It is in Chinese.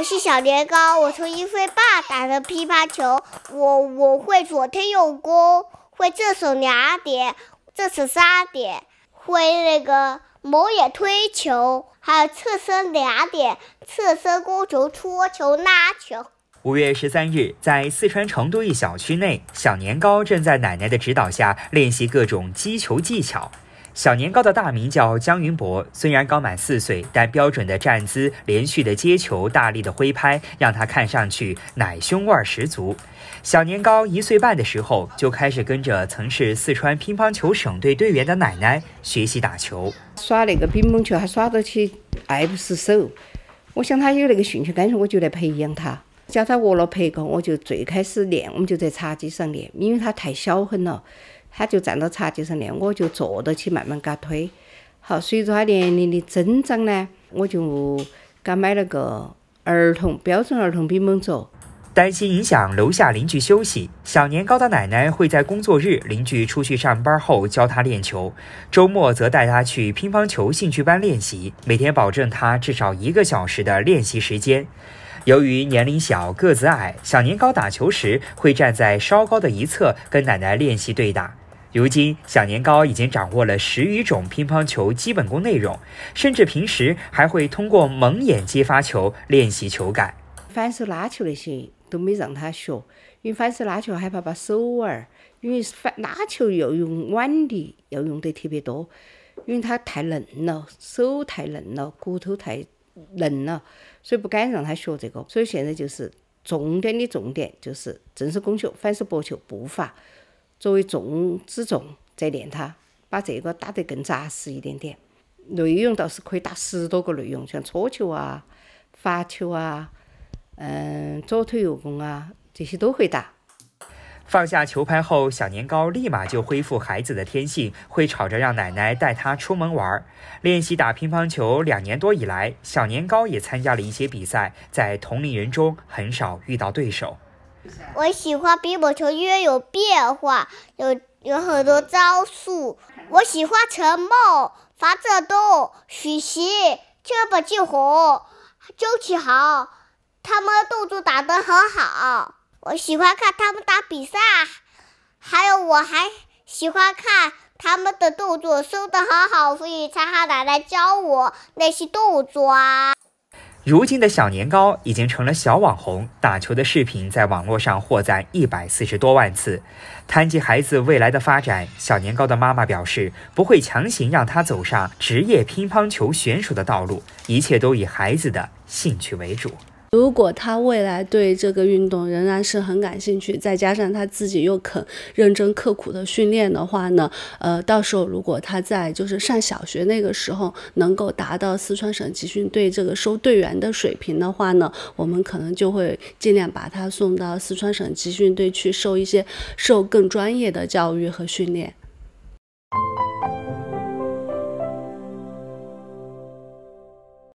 我是小年糕，我从一岁半打的乒乓球，我我会左推右攻，会正手两点，正手三点，会那个某眼推球，还有侧身两点，侧身攻球、搓球、拉球。五月十三日，在四川成都一小区内，小年糕正在奶奶的指导下练习各种击球技巧。小年糕的大名叫江云博，虽然刚满四岁，但标准的站姿、连续的接球、大力的挥拍，让他看上去奶凶味十足。小年糕一岁半的时候就开始跟着曾是四川乒乓球省队队员的奶奶学习打球，耍那个乒乓球，他耍得起，爱不释手。我想他有那个兴趣，干脆我就来培养他，教他握了拍子，我就最开始练，我们就在茶几上练，因为他太小很了。他就站到茶几上练，我就坐到去慢慢给他推。好，随着他年龄的增长呢，我就给他买了个儿童标准儿童乒乓球。担心影响楼下邻居休息，小年糕的奶奶会在工作日邻居出去上班后教他练球，周末则带他去乒乓球兴趣班练习，每天保证他至少一个小时的练习时间。由于年龄小、个子矮，小年糕打球时会站在稍高的一侧，跟奶奶练习对打。如今，小年糕已经掌握了十余种乒乓球基本功内容，甚至平时还会通过蒙眼接发球练习球感。反手拉球那些都没让他学，因为反手拉球害怕把手腕儿，因为反拉球要用腕力，要用得特别多，因为他太嫩了，手太嫩了，骨头太嫩了，所以不敢让他学这个。所以现在就是重点的重点，就是正手攻球、反手拨球、步伐。作为重之重，再练它，把这个打得更扎实一点点。内容倒是可以打十多个内容，像搓球啊、发球啊、嗯，左腿右攻啊，这些都会打。放下球拍后，小年糕立马就恢复孩子的天性，会吵着让奶奶带他出门玩练习打乒乓球两年多以来，小年糕也参加了一些比赛，在同龄人中很少遇到对手。我喜欢乒乓球，因为有变化，有有很多招数。我喜欢陈梦、樊振东、许昕、这本景宏、周启豪，他们动作打的很好。我喜欢看他们打比赛，还有我还喜欢看他们的动作收的很好，所以才喊奶奶教我那些动作啊。如今的小年糕已经成了小网红，打球的视频在网络上获赞一百四十多万次。谈及孩子未来的发展，小年糕的妈妈表示，不会强行让他走上职业乒乓球选手的道路，一切都以孩子的兴趣为主。如果他未来对这个运动仍然是很感兴趣，再加上他自己又肯认真刻苦的训练的话呢，呃，到时候如果他在就是上小学那个时候能够达到四川省集训队这个收队员的水平的话呢，我们可能就会尽量把他送到四川省集训队去受一些受更专业的教育和训练。